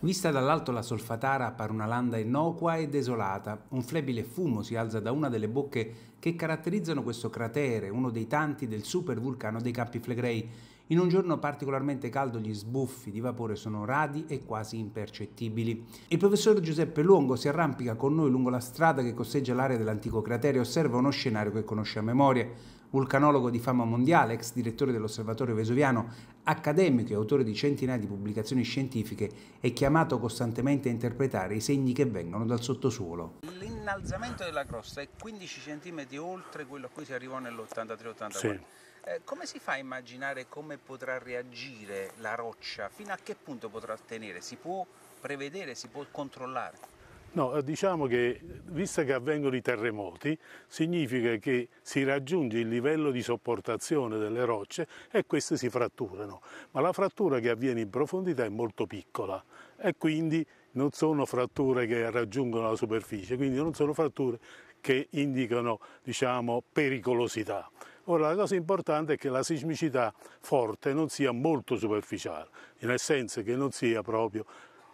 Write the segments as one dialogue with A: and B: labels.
A: Vista dall'alto la solfatara appare una landa innocua e desolata. Un flebile fumo si alza da una delle bocche che caratterizzano questo cratere, uno dei tanti del supervulcano dei Campi Flegrei. In un giorno particolarmente caldo gli sbuffi di vapore sono radi e quasi impercettibili. Il professor Giuseppe Longo si arrampica con noi lungo la strada che costeggia l'area dell'antico cratere e osserva uno scenario che conosce a memoria vulcanologo di fama mondiale, ex direttore dell'Osservatorio Vesuviano, accademico e autore di centinaia di pubblicazioni scientifiche, è chiamato costantemente a interpretare i segni che vengono dal sottosuolo. L'innalzamento della crosta è 15 cm oltre quello a cui si arrivò nell'83-84. Sì. Eh, come si fa a immaginare come potrà reagire la roccia? Fino a che punto potrà tenere? Si può prevedere, si può controllare?
B: No, eh, diciamo che visto che avvengono i terremoti, significa che si raggiunge il livello di sopportazione delle rocce e queste si fratturano, ma la frattura che avviene in profondità è molto piccola e quindi non sono fratture che raggiungono la superficie, quindi non sono fratture che indicano diciamo, pericolosità. Ora la cosa importante è che la sismicità forte non sia molto superficiale, nel senso che non sia proprio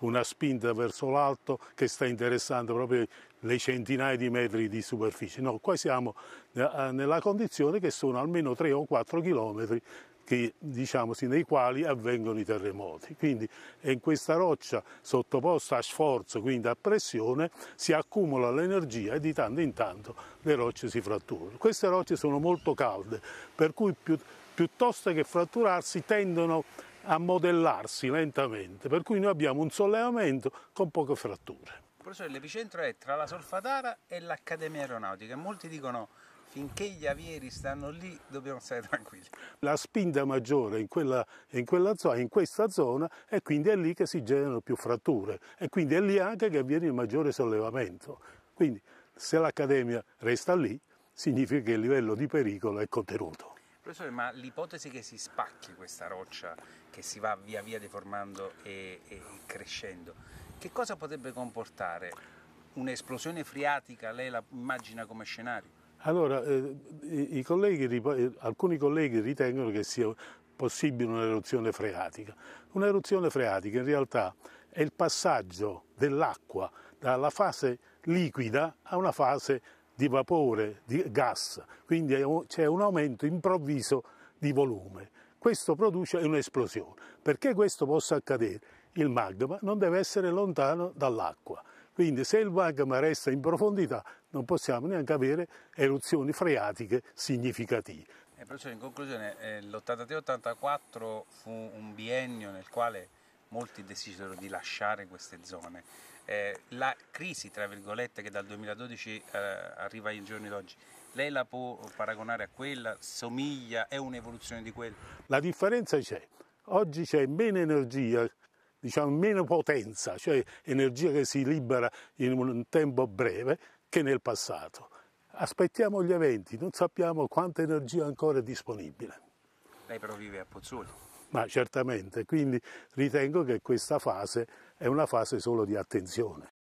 B: una spinta verso l'alto che sta interessando proprio le centinaia di metri di superficie. No, qua siamo eh, eh, nella condizione che sono almeno 3 o 4 chilometri che, diciamo, nei quali avvengono i terremoti. Quindi in questa roccia sottoposta a sforzo, quindi a pressione, si accumula l'energia e di tanto in tanto le rocce si fratturano. Queste rocce sono molto calde, per cui più, piuttosto che fratturarsi tendono a modellarsi lentamente, per cui noi abbiamo un sollevamento con poche fratture.
A: Professore, l'epicentro è tra la Solfatara e l'Accademia Aeronautica. Molti dicono finché gli avieri stanno lì dobbiamo stare tranquilli.
B: La spinta maggiore in quella, in quella zona, in questa zona, e quindi è lì che si generano più fratture e quindi è lì anche che avviene il maggiore sollevamento. Quindi se l'Accademia resta lì, significa che il livello di pericolo è contenuto.
A: Professore, ma l'ipotesi che si spacchi questa roccia, che si va via via deformando e, e crescendo, che cosa potrebbe comportare? Un'esplosione friatica, lei la immagina come scenario?
B: Allora, eh, i, i colleghi, eh, alcuni colleghi ritengono che sia possibile un'eruzione freatica. Un'eruzione freatica in realtà è il passaggio dell'acqua dalla fase liquida a una fase di vapore, di gas, quindi c'è un aumento improvviso di volume. Questo produce un'esplosione. Perché questo possa accadere? Il magma non deve essere lontano dall'acqua, quindi se il magma resta in profondità non possiamo neanche avere eruzioni freatiche significative.
A: E eh, professore, in conclusione, eh, l'83-84 fu un biennio nel quale molti decisero di lasciare queste zone. Eh, la crisi, tra virgolette, che dal 2012 eh, arriva ai giorni d'oggi, lei la può paragonare a quella? Somiglia? È un'evoluzione
B: di quella? La differenza c'è. Oggi c'è meno energia, diciamo meno potenza, cioè energia che si libera in un tempo breve che nel passato. Aspettiamo gli eventi, non sappiamo quanta energia ancora è disponibile.
A: Lei però vive a Pozzuoli
B: ma certamente, quindi ritengo che questa fase è una fase solo di attenzione.